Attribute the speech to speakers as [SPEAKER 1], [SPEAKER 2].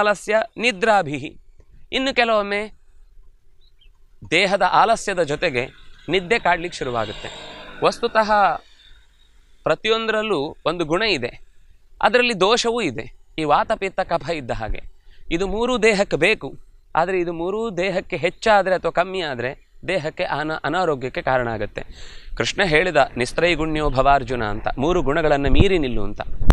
[SPEAKER 1] ಆಲಸ್ಯ ನಿದ್ರಾಭಿಹಿ ಇನ್ನು ಕೆಲವೊಮ್ಮೆ ದೇಹದ ಆಲಸ್ಯದ ಜೊತೆಗೆ ನಿದ್ದೆ ಕಾಡ್ಲಿಕ್ಕೆ ಶುರುವಾಗುತ್ತೆ ವಸ್ತುತಃ ಪ್ರತಿಯೊಂದರಲ್ಲೂ ಒಂದು ಗುಣ ಇದೆ ಅದರಲ್ಲಿ ದೋಷವೂ ಇದೆ ಈ ವಾತಪಿತ್ತ ಕಫ ಇದ್ದ ಹಾಗೆ ಇದು ಮೂರೂ ದೇಹಕ್ಕೆ ಬೇಕು ಆದರೆ ಇದು ಮೂರೂ ದೇಹಕ್ಕೆ ಹೆಚ್ಚಾದರೆ ಅಥವಾ ಕಮ್ಮಿ ಆದರೆ ದೇಹಕ್ಕೆ ಅನ ಅನಾರೋಗ್ಯಕ್ಕೆ ಕಾರಣ ಆಗುತ್ತೆ ಕೃಷ್ಣ ಹೇಳಿದ ನಿಸ್ತ್ರೈಗುಣ್ಯೋ ಭವಾರ್ಜುನ ಅಂತ ಮೂರು ಗುಣಗಳನ್ನು ಮೀರಿ ನಿಲ್ಲು ಅಂತ